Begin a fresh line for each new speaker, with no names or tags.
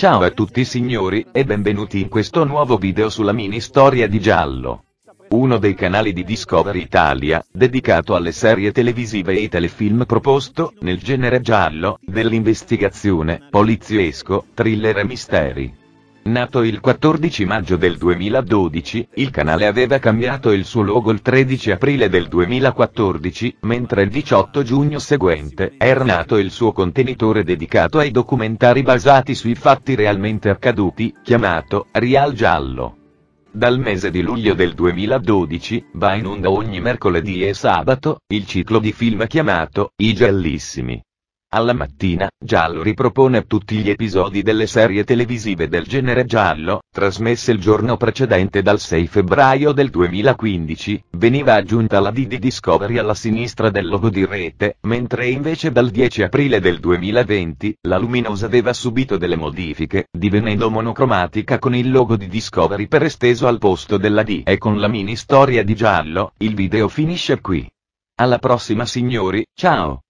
Ciao a tutti signori, e benvenuti in questo nuovo video sulla mini storia di giallo. Uno dei canali di Discovery Italia, dedicato alle serie televisive e ai telefilm proposto, nel genere giallo, dell'investigazione, poliziesco, thriller e misteri. Nato il 14 maggio del 2012, il canale aveva cambiato il suo logo il 13 aprile del 2014, mentre il 18 giugno seguente era nato il suo contenitore dedicato ai documentari basati sui fatti realmente accaduti, chiamato Real Giallo. Dal mese di luglio del 2012, va in onda ogni mercoledì e sabato, il ciclo di film chiamato I Giallissimi. Alla mattina, Giallo ripropone tutti gli episodi delle serie televisive del genere giallo, trasmesse il giorno precedente dal 6 febbraio del 2015, veniva aggiunta la D di Discovery alla sinistra del logo di rete, mentre invece dal 10 aprile del 2020, la luminosa aveva subito delle modifiche, divenendo monocromatica con il logo di Discovery per esteso al posto della D. E con la mini storia di Giallo, il video finisce qui. Alla prossima signori, ciao!